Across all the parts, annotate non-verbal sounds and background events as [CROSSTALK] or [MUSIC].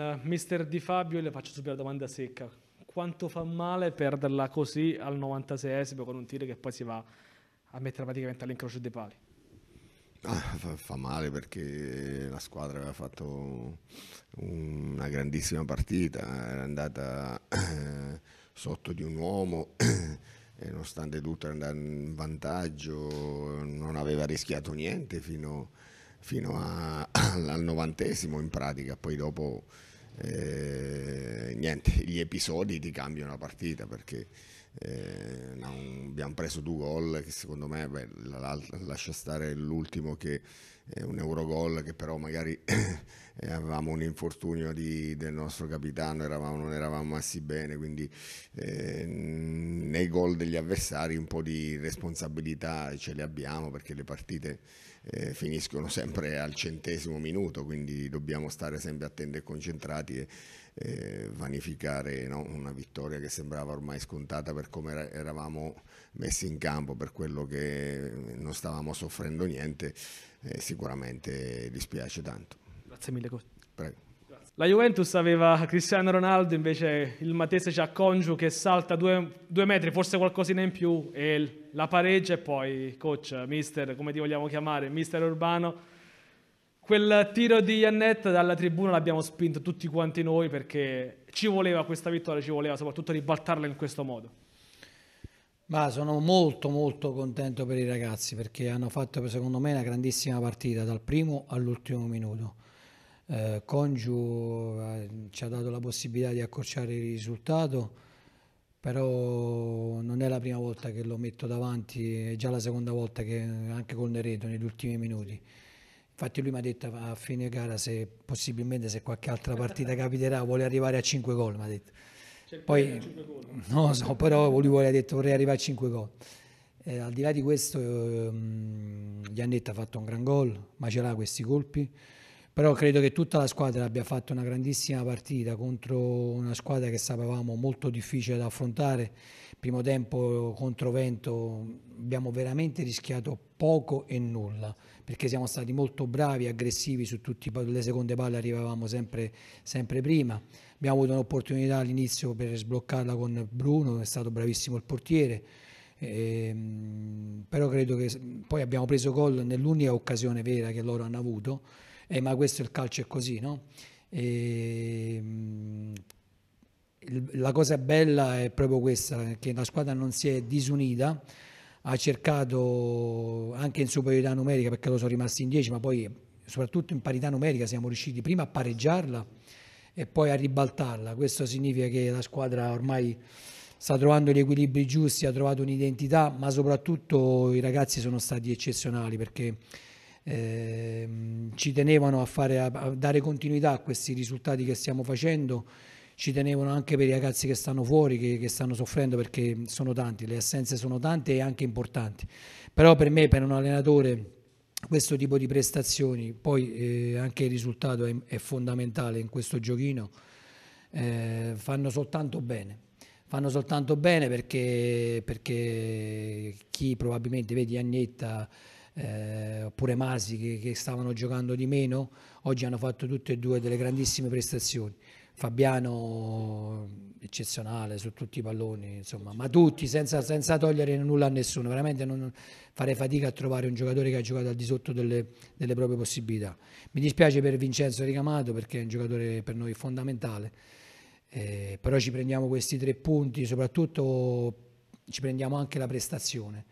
Eh, mister Di Fabio, le faccio subito la domanda secca. Quanto fa male perderla così al 96esimo con un tiro che poi si va a mettere praticamente all'incrocio dei pali? Ah, fa male perché la squadra aveva fatto una grandissima partita, era andata eh, sotto di un uomo e [CLEARS THROAT] nonostante tutto era andata in vantaggio, non aveva rischiato niente fino a fino a, [CLEARS THROAT] al novantesimo in pratica, poi dopo eh, niente, gli episodi ti cambiano la partita perché eh, non, abbiamo preso due gol che secondo me beh, la, lascia stare l'ultimo che è un eurogol che però magari [CLEARS THROAT] eh, avevamo un infortunio di, del nostro capitano eravamo, non eravamo messi bene quindi eh, nei gol degli avversari un po' di responsabilità ce le abbiamo perché le partite eh, finiscono sempre al centesimo minuto, quindi dobbiamo stare sempre attenti e concentrati e eh, vanificare no? una vittoria che sembrava ormai scontata per come eravamo messi in campo, per quello che non stavamo soffrendo niente, eh, sicuramente dispiace tanto. Grazie mille. Prego. La Juventus aveva Cristiano Ronaldo, invece il Matese c'ha Congiu che salta due, due, metri, forse qualcosina in più, e la pareggia e poi coach, mister, come ti vogliamo chiamare, mister Urbano. Quel tiro di Iannetta dalla tribuna l'abbiamo spinto tutti quanti noi perché ci voleva questa vittoria, ci voleva soprattutto ribaltarla in questo modo. Ma sono molto molto contento per i ragazzi perché hanno fatto secondo me una grandissima partita dal primo all'ultimo minuto eh, Congiu eh, ci ha dato la possibilità di accorciare il risultato, però non è la prima volta che lo metto davanti, è già la seconda volta che anche con Nereto negli ultimi minuti. Infatti lui mi ha detto a fine gara se possibilmente se qualche altra [LAUGHS] partita capiterà vuole arrivare a 5 gol, mi ha detto. Cioè, Poi, eh, [LAUGHS] non so, però lui vuole ha detto vorrei arrivare a 5 gol. Eh, al di là di questo, ehm, Giannetti ha fatto un gran gol, ma ce l'ha questi colpi però credo che tutta la squadra abbia fatto una grandissima partita contro una squadra che sapevamo molto difficile da affrontare. Primo tempo contro vento abbiamo veramente rischiato poco e nulla perché siamo stati molto bravi, aggressivi su tutte le seconde palle, arrivavamo sempre, sempre prima. Abbiamo avuto un'opportunità all'inizio per sbloccarla con Bruno, è stato bravissimo il portiere. Eh, però credo che poi abbiamo preso gol nell'unica occasione vera che loro hanno avuto eh, ma questo il calcio è così, no? E, ehm, la cosa bella è proprio questa, che la squadra non si è disunita, ha cercato anche in superiorità numerica, perché lo sono rimasti in 10, ma poi soprattutto in parità numerica siamo riusciti prima a pareggiarla e poi a ribaltarla. Questo significa che la squadra ormai sta trovando gli equilibri giusti, ha trovato un'identità, ma soprattutto i ragazzi sono stati eccezionali perché Ehm, ci tenevano a, fare, a dare continuità a questi risultati che stiamo facendo, ci tenevano anche per i ragazzi che stanno fuori, che, che stanno soffrendo perché sono tanti, le assenze sono tante e anche importanti. Però per me, per un allenatore questo tipo di prestazioni, poi eh, anche il risultato è, è, fondamentale in questo giochino, eh, fanno soltanto bene. Fanno soltanto bene perché, perché chi probabilmente, vedi Agnetta, eh, oppure Masi che, che, stavano giocando di meno, oggi hanno fatto tutte e due delle grandissime prestazioni. Fabiano eccezionale su tutti i palloni, insomma, ma tutti senza, senza togliere nulla a nessuno, veramente non farei fatica a trovare un giocatore che ha giocato al di sotto delle, delle proprie possibilità. Mi dispiace per Vincenzo Ricamato perché è un giocatore per noi fondamentale, eh, però ci prendiamo questi tre punti, soprattutto ci prendiamo anche la prestazione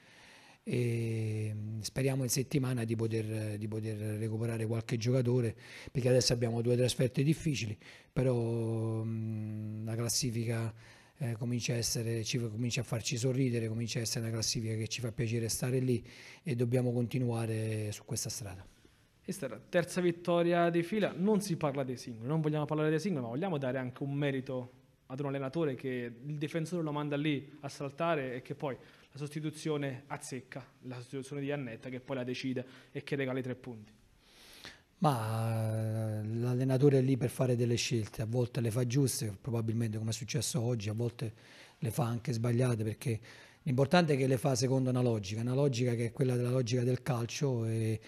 e ehm, speriamo in settimana di poter, di poter, recuperare qualche giocatore perché adesso abbiamo due trasferte difficili però mh, la classifica eh, comincia, a essere, ci, comincia, a farci sorridere comincia a essere una classifica che ci fa piacere stare lì e dobbiamo continuare su questa strada Estera, terza vittoria di fila non si parla dei singoli non vogliamo parlare dei singoli ma vogliamo dare anche un merito ad un allenatore che il difensore lo manda lì a saltare e che poi la sostituzione azzecca, la sostituzione di Annetta che poi la decide e che regala i tre punti. Ma eh, l'allenatore è lì per fare delle scelte, a volte le fa giuste, probabilmente come è successo oggi, a volte le fa anche sbagliate perché l'importante è che le fa secondo una logica, una logica che è quella della logica del calcio e,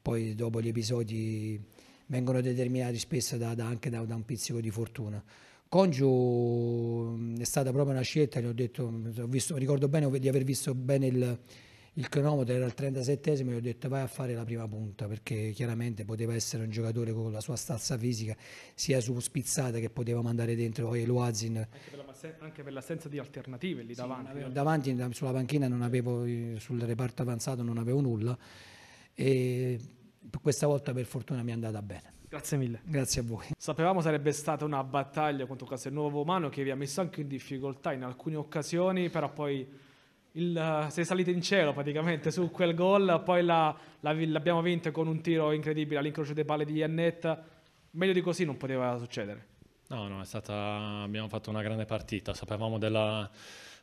poi dopo gli episodi vengono determinati spesso da, da, anche da, da un pizzico di fortuna. Congiu mm, è stata proprio una scelta, gli ho detto, mm, ho visto, ricordo bene di aver visto bene il, il cronometro, era il 37esimo, gli ho detto vai a fare la prima punta, perché chiaramente poteva essere un giocatore con la sua stazza fisica, sia su spizzata che poteva mandare dentro Eloazin. Anche, anche, per l'assenza di alternative lì davanti. Avevo, davanti sulla panchina non avevo, sul reparto avanzato non avevo nulla e questa volta per fortuna mi è andata bene. Grazie mille. Grazie a voi. Sapevamo sarebbe stata una battaglia contro Castelnuovo Umano che vi ha messo anche in difficoltà in alcune occasioni, però poi il, uh, sei salito in cielo praticamente su quel gol, poi la, la, l'abbiamo vinta con un tiro incredibile all'incrocio dei palle di Iannetta, meglio di così non poteva succedere. No, no, stata, abbiamo fatto una grande partita, sapevamo della,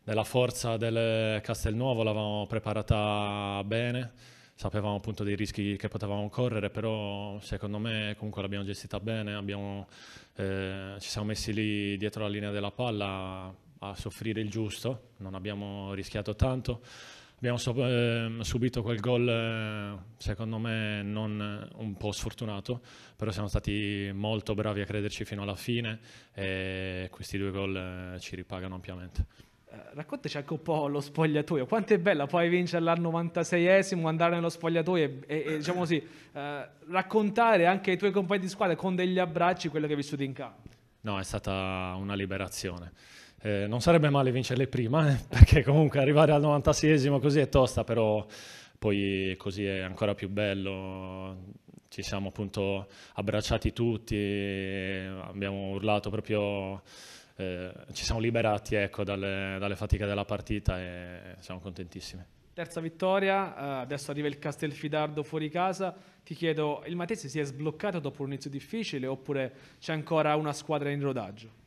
della forza del Castelnuovo, l'avevamo preparata bene sapevamo appunto dei rischi che potevamo correre, però secondo me comunque l'abbiamo gestita bene, abbiamo, eh, ci siamo messi lì dietro la linea della palla a soffrire il giusto, non abbiamo rischiato tanto. Abbiamo so, eh, subito quel gol, eh, secondo me, non un po' sfortunato, però siamo stati molto bravi a crederci fino alla fine e questi due gol eh, ci ripagano ampiamente. Eh, raccontaci anche un po' lo spogliatoio. Quanto è bella poi vincere al 96esimo, andare nello spogliatoio e, e, e diciamo così, eh, raccontare anche ai tuoi compagni di squadra con degli abbracci quello che hai vissuto in campo. No, è stata una liberazione. Eh, non sarebbe male vincerle prima, eh, [LAUGHS] perché comunque arrivare al 96esimo così è tosta, però poi così è ancora più bello. Ci siamo appunto abbracciati tutti, abbiamo urlato proprio eh, ci siamo liberati ecco, dalle, dalle, fatiche della partita e siamo contentissimi. Terza vittoria, eh, adesso arriva il Castelfidardo fuori casa. Ti chiedo, il Matese si è sbloccato dopo un inizio difficile oppure c'è ancora una squadra in rodaggio?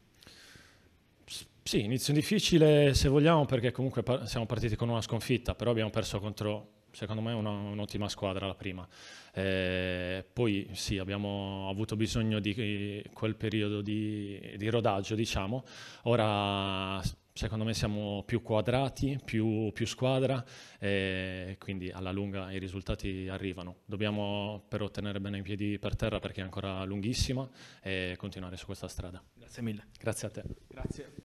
Sì, inizio difficile se vogliamo perché comunque siamo partiti con una sconfitta, però abbiamo perso contro secondo me è un'ottima squadra la prima. Eh, poi sì, abbiamo avuto bisogno di quel periodo di, di rodaggio, diciamo. Ora secondo me siamo più quadrati, più, più squadra, eh, quindi alla lunga i risultati arrivano. Dobbiamo però tenere bene i piedi per terra perché è ancora lunghissima e continuare su questa strada. Grazie mille. Grazie a te. Grazie.